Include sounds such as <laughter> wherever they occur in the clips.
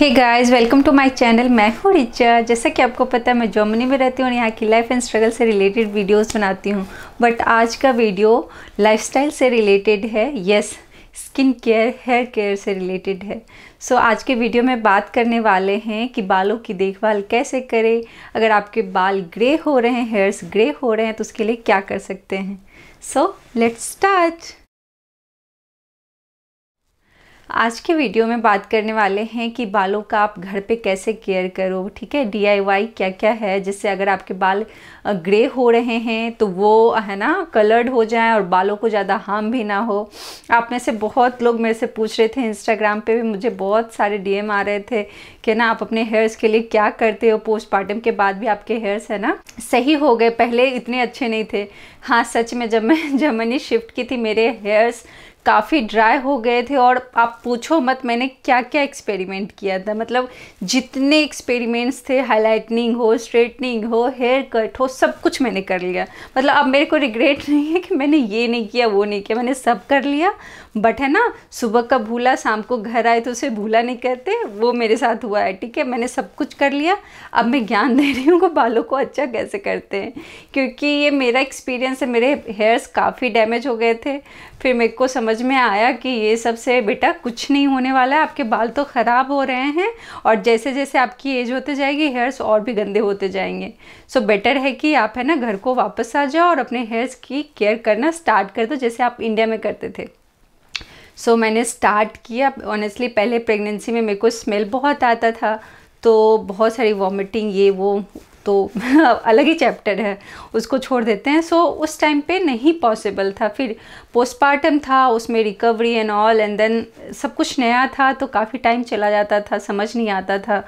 hey guys welcome to my channel मैं हूँ रिचा जैसा कि आपको पता है मैं जर्मनी में रहती हूँ और यहाँ की लाइफ एंड स्ट्रगल से रिलेटेड वीडियोस बनाती हूँ बट आज का वीडियो लाइफस्टाइल से रिलेटेड है yes skin care hair care से रिलेटेड है सो so, आज के वीडियो में बात करने वाले हैं कि बालों की देखभाल कैसे करें अगर आपके बाल ग्रे हो रहे हैं हेयर्स ग्रे हो रहे हैं तो उसके लिए क्या कर सकते हैं सो लेट्स स्टार्ट आज के वीडियो में बात करने वाले हैं कि बालों का आप घर पे कैसे केयर करो ठीक है डी क्या क्या है जिससे अगर आपके बाल ग्रे हो रहे हैं तो वो है ना कलर्ड हो जाए और बालों को ज़्यादा हार्म भी ना हो आप में से बहुत लोग मेरे से पूछ रहे थे इंस्टाग्राम पे भी मुझे बहुत सारे डीएम आ रहे थे कि ना आप अपने हेयर्स के लिए क्या करते हो पोस्टमार्टम के बाद भी आपके हेयर्स है ना सही हो गए पहले इतने अच्छे नहीं थे हाँ सच में जब मैं जर्मनी <laughs> शिफ्ट की थी मेरे हेयर्स काफ़ी ड्राई हो गए थे और आप पूछो मत मैंने क्या क्या एक्सपेरिमेंट किया था मतलब जितने एक्सपेरिमेंट्स थे हाईलाइटनिंग हो स्ट्रेटनिंग हो हेयर कट हो सब कुछ मैंने कर लिया मतलब अब मेरे को रिग्रेट नहीं है कि मैंने ये नहीं किया वो नहीं किया मैंने सब कर लिया बट है ना सुबह का भूला शाम को घर आए तो उसे भूला नहीं करते वो मेरे साथ हुआ है ठीक है मैंने सब कुछ कर लिया अब मैं ज्ञान दे रही हूँ कि बालों को अच्छा कैसे करते हैं क्योंकि ये मेरा एक्सपीरियंस है मेरे हेयर्स काफ़ी डैमेज हो गए थे फिर मेरे को समझ समझ में आया कि ये सब से बेटा कुछ नहीं होने वाला है आपके बाल तो ख़राब हो रहे हैं और जैसे जैसे आपकी एज होते जाएगी हेयर्स और भी गंदे होते जाएंगे सो so, बेटर है कि आप है ना घर को वापस आ जाओ और अपने हेयर्स की केयर करना स्टार्ट कर दो जैसे आप इंडिया में करते थे सो so, मैंने स्टार्ट किया ऑनेस्टली पहले प्रेगनेंसी में मेरे को स्मेल बहुत आता था तो बहुत सारी वॉमिटिंग ये वो तो <laughs> अलग ही चैप्टर है उसको छोड़ देते हैं सो so, उस टाइम पे नहीं पॉसिबल था फिर पोस्टमार्टम था उसमें recovery and all and then सब कुछ नया था तो काफ़ी टाइम चला जाता था समझ नहीं आता था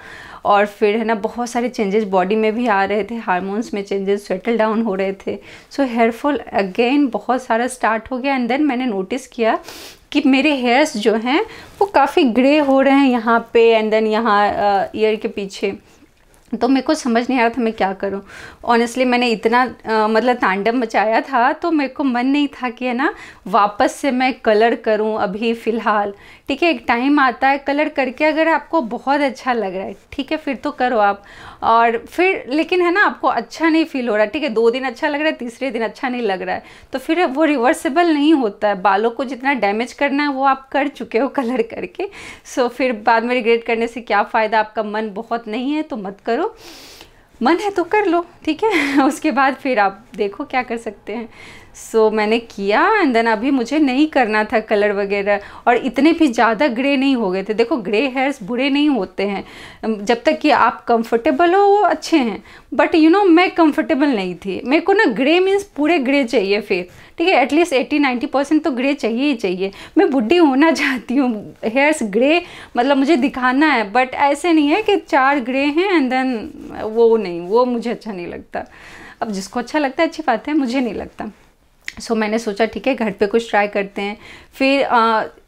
और फिर है ना बहुत सारे चेंजेस बॉडी में भी आ रहे थे हारमोन्स में चेंजेस सेटल डाउन हो रहे थे सो हेयर फॉल अगेन बहुत सारा स्टार्ट हो गया एंड देन मैंने नोटिस किया कि मेरे हेयर्स जो हैं वो काफ़ी ग्रे हो रहे हैं यहाँ पे एंड देन यहाँ ईयर के पीछे तो मेरे को समझ नहीं आ रहा था मैं क्या करूं ऑनेस्टली मैंने इतना आ, मतलब तांडव मचाया था तो मेरे को मन नहीं था कि है ना वापस से मैं कलर करूं अभी फ़िलहाल ठीक है एक टाइम आता है कलर करके अगर आपको बहुत अच्छा लग रहा है ठीक है फिर तो करो आप और फिर लेकिन है ना आपको अच्छा नहीं फील हो रहा ठीक है दो दिन अच्छा लग रहा है तीसरे दिन अच्छा नहीं लग रहा है तो फिर वो रिवर्सेबल नहीं होता है बालों को जितना डैमेज करना है वो आप कर चुके हो कलर करके सो फिर बाद में रिग्रेट करने से क्या फ़ायदा आपका मन बहुत नहीं है तो मत करो करो मन है तो कर लो ठीक है <laughs> उसके बाद फिर आप देखो क्या कर सकते हैं सो so, मैंने किया एंड देन अभी मुझे नहीं करना था कलर वगैरह और इतने भी ज़्यादा ग्रे नहीं हो गए थे देखो ग्रे हेयर्स बुरे नहीं होते हैं जब तक कि आप कंफर्टेबल हो वो अच्छे हैं बट यू नो मैं कंफर्टेबल नहीं थी मेरे को ना ग्रे मीन्स पूरे ग्रे चाहिए फेस ठीक है एटलीस्ट एट्टी नाइन्टी परसेंट तो ग्रे चाहिए ही चाहिए मैं बुढ़ी होना <laughs> चाहती हूँ हेयर्स ग्रे मतलब मुझे दिखाना है बट ऐसे नहीं है कि चार ग्रे हैं एंड देन वो नहीं वो मुझे अच्छा नहीं लगता अब जिसको अच्छा लगता है अच्छी बात है मुझे नहीं लगता सो so, मैंने सोचा ठीक है घर पे कुछ ट्राई करते हैं फिर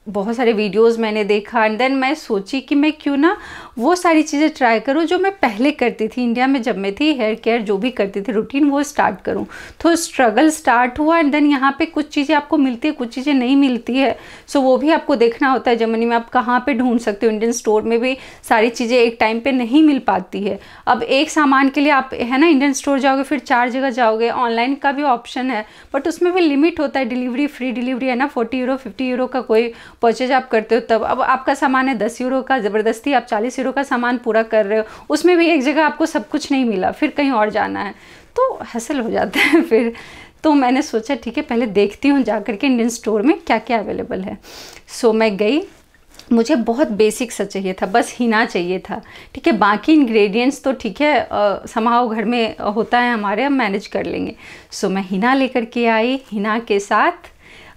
बहुत सारे वीडियोस मैंने देखा एंड देन मैं सोची कि मैं क्यों ना वो सारी चीज़ें ट्राई करूँ जो मैं पहले करती थी इंडिया में जब मैं थी हेयर केयर जो भी करती थी रूटीन वो स्टार्ट करूँ तो स्ट्रगल स्टार्ट हुआ एंड देन यहाँ पे कुछ चीज़ें आपको मिलती है कुछ चीज़ें नहीं मिलती है सो so, वो भी आपको देखना होता है जर्मनी में आप कहाँ पर ढूंढ सकते हो इंडियन स्टोर में भी सारी चीज़ें एक टाइम पर नहीं मिल पाती है अब एक सामान के लिए आप है ना इंडियन स्टोर जाओगे फिर चार जगह जाओगे ऑनलाइन का भी ऑप्शन है बट उसमें भी लिमिट होता है डिलीवरी फ्री डिलीवरी है ना फोर्टी यूरो फिफ्टी यूरो का कोई परचेज आप करते हो तब अब आपका सामान है दस यूरो का ज़बरदस्ती आप चालीस यूरो का सामान पूरा कर रहे हो उसमें भी एक जगह आपको सब कुछ नहीं मिला फिर कहीं और जाना है तो हसल हो जाता है <laughs> फिर तो मैंने सोचा ठीक है पहले देखती हूँ जा के इंडियन स्टोर में क्या क्या अवेलेबल है सो so, मैं गई मुझे बहुत बेसिक सा चाहिए था बस हिना चाहिए था ठीक है बाकी इंग्रेडिएंट्स तो ठीक है समाओ घर में होता है हमारे हम मैनेज कर लेंगे सो so, मैं हिना लेकर के आई हिना के साथ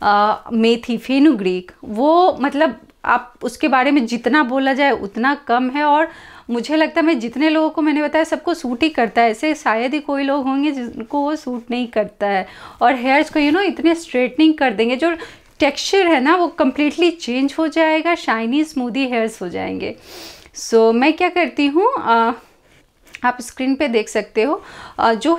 मेथी फेनुग्रीक वो मतलब आप उसके बारे में जितना बोला जाए उतना कम है और मुझे लगता है मैं जितने लोगों को मैंने बताया सबको सूट ही करता है ऐसे शायद ही कोई लोग होंगे जिनको वो सूट नहीं करता है और हेयर्स को यू you नो know, इतने स्ट्रेटनिंग कर देंगे जो टेक्सचर है ना वो कम्प्लीटली चेंज हो जाएगा शाइनी स्मूदी हेयर्स हो जाएंगे सो so, मैं क्या करती हूँ आप स्क्रीन पे देख सकते हो जो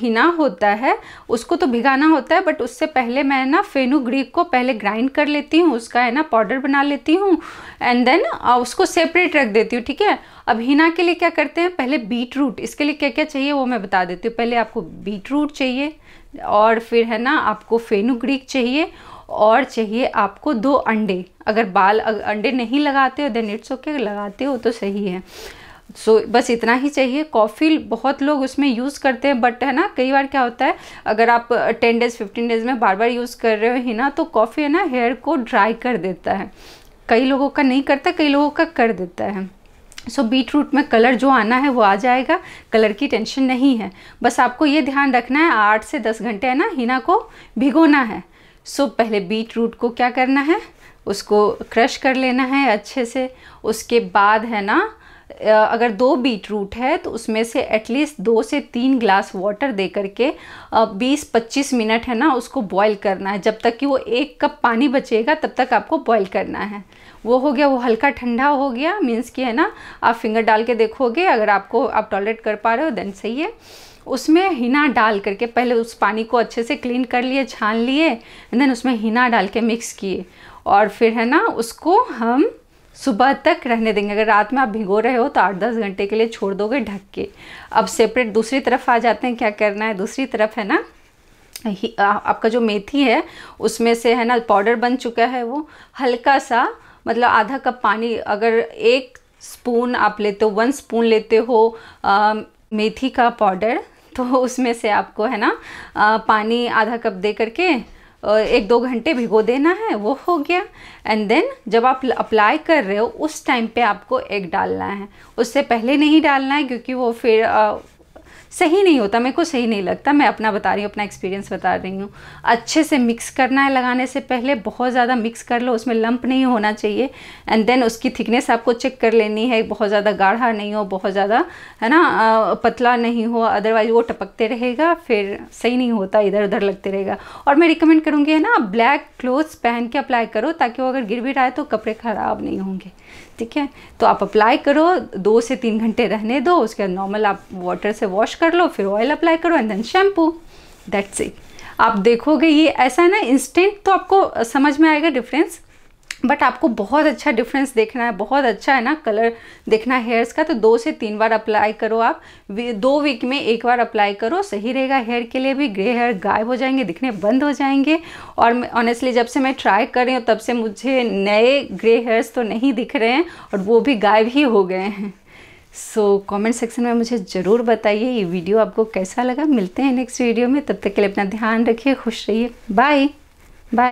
हिना होता है उसको तो भिगाना होता है बट उससे पहले मैं ना फेनुग्रीक को पहले ग्राइंड कर लेती हूँ उसका है ना पाउडर बना लेती हूँ एंड देन उसको सेपरेट रख देती हूँ ठीक है अब हिना के लिए क्या करते हैं पहले बीट रूट इसके लिए क्या क्या चाहिए वो मैं बता देती हूँ पहले आपको बीट रूट चाहिए और फिर है ना आपको फेनुग्रीक चाहिए और चाहिए आपको दो अंडे अगर बाल अंडे नहीं लगाते हो देन इट्स ओके लगाते हो तो सही है सो so, बस इतना ही चाहिए कॉफ़ी बहुत लोग उसमें यूज़ करते हैं बट है ना कई बार क्या होता है अगर आप टेन डेज़ फिफ्टीन डेज़ में बार बार यूज़ कर रहे हो ही ना तो कॉफ़ी है ना हेयर को ड्राई कर देता है कई लोगों का नहीं करता कई लोगों का कर देता है सो बीट रूट में कलर जो आना है वो आ जाएगा कलर की टेंशन नहीं है बस आपको ये ध्यान रखना है आठ से दस घंटे है ना हिना को भिगोना है सो so, पहले बीट रूट को क्या करना है उसको क्रश कर लेना है अच्छे से उसके बाद है ना अगर दो बीट रूट है तो उसमें से एटलीस्ट दो से तीन ग्लास वाटर दे करके 20-25 मिनट है ना उसको बॉईल करना है जब तक कि वो एक कप पानी बचेगा तब तक आपको बॉईल करना है वो हो गया वो हल्का ठंडा हो गया मीन्स कि है ना आप फिंगर डाल के देखोगे अगर आपको आप टॉयलेट कर पा रहे हो देन सही है उसमें हिना डाल करके पहले उस पानी को अच्छे से क्लीन कर लिए छान लिए देन उसमें हिना डाल के मिक्स किए और फिर है ना उसको हम सुबह तक रहने देंगे अगर रात में आप भिगो रहे हो तो आठ दस घंटे के लिए छोड़ दोगे ढक के अब सेपरेट दूसरी तरफ आ जाते हैं क्या करना है दूसरी तरफ है ना आपका जो मेथी है उसमें से है ना पाउडर बन चुका है वो हल्का सा मतलब आधा कप पानी अगर एक स्पून आप लेते हो वन स्पून लेते हो आ, मेथी का पाउडर तो उसमें से आपको है ना आ, पानी आधा कप दे करके एक दो घंटे भिगो देना है वो हो गया एंड देन जब आप अप्लाई कर रहे हो उस टाइम पे आपको एग डालना है उससे पहले नहीं डालना है क्योंकि वो फिर सही नहीं होता मेरे को सही नहीं लगता मैं अपना बता रही हूँ अपना एक्सपीरियंस बता रही हूँ अच्छे से मिक्स करना है लगाने से पहले बहुत ज़्यादा मिक्स कर लो उसमें लंप नहीं होना चाहिए एंड देन उसकी थिकनेस आपको चेक कर लेनी है बहुत ज़्यादा गाढ़ा नहीं हो बहुत ज़्यादा है ना पतला नहीं हो अदरवाइज़ वो टपकते रहेगा फिर सही नहीं होता इधर उधर लगते रहेगा और मैं रिकमेंड करूँगी है ना ब्लैक क्लोथ्स पहन के अप्लाई करो ताकि वो अगर गिर भी रहा है तो कपड़े ख़राब नहीं होंगे ठीक है तो आप अप्लाई करो दो से तीन घंटे रहने दो उसके बाद नॉर्मल आप वाटर से वॉश कर लो फिर ऑयल अप्लाई करो and then shampoo that's it आप देखोगे ये ऐसा है ना इंस्टेंट तो आपको समझ में आएगा डिफरेंस बट आपको बहुत अच्छा डिफरेंस देखना है बहुत अच्छा है ना कलर देखना है हेयर्स का तो दो से तीन बार अप्लाई करो आप दो वीक में एक बार अप्लाई करो सही रहेगा हेयर के लिए भी ग्रे हेयर गायब हो जाएंगे दिखने बंद हो जाएंगे और ऑनेस्टली जब से मैं ट्राई कर रही हूँ तब से मुझे नए ग्रे हेयर्स तो नहीं दिख रहे हैं और वो भी गायब ही हो गए हैं सो कमेंट सेक्शन में मुझे ज़रूर बताइए ये वीडियो आपको कैसा लगा मिलते हैं नेक्स्ट वीडियो में तब तक के लिए अपना ध्यान रखिए खुश रहिए बाय